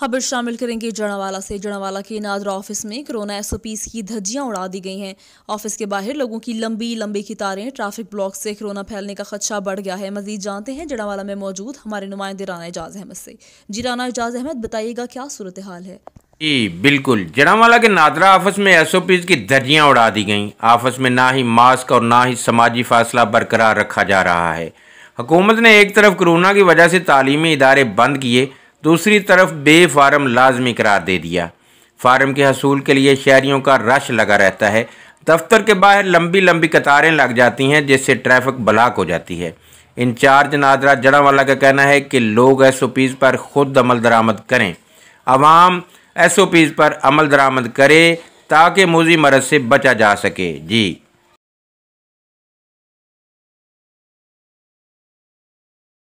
खबर शामिल करेंगे जड़ावाला से जड़ावाला के नादरा ऑफिस में कोरोना एसओपीस की धज्जियां उड़ा दी गई हैं ऑफिस के बाहर लोगों की लंबी लंबी कितारें ट्रैफिक ब्लॉक से कोरोना फैलने का खदशा बढ़ गया है मजीद जानते हैं जड़ावाला में मौजूद हमारे नुमाइंदे राना एजाज अहमद से जी राना एजाज अहमद बताइएगा क्या सूरत हाल है जी बिल्कुल जड़ावाला के नादरा ऑफिस में एस ओ पीज की धज्जियाँ उड़ा दी गई ऑफिस में ना ही मास्क और ना ही समाजी फासला बरकरार रखा जा रहा है हुकूमत ने एक तरफ कोरोना की वजह से तालीमी इदारे बंद किए दूसरी तरफ बे फार्म लाजमी करार दे दिया फार्म के हसूल के लिए शहरीों का रश लगा रहता है दफ्तर के बाहर लंबी लंबी कतारें लग जाती हैं जिससे ट्रैफिक ब्लाक हो जाती है इंचार्ज नादरा जड़ावाला का कहना है कि लोग एस ओ पीज़ पर खुद अमल दरामद करें आवाम एस ओ पीज़ पर अमल दरामद करें ताकि मोजी मरद से बचा जा सके जी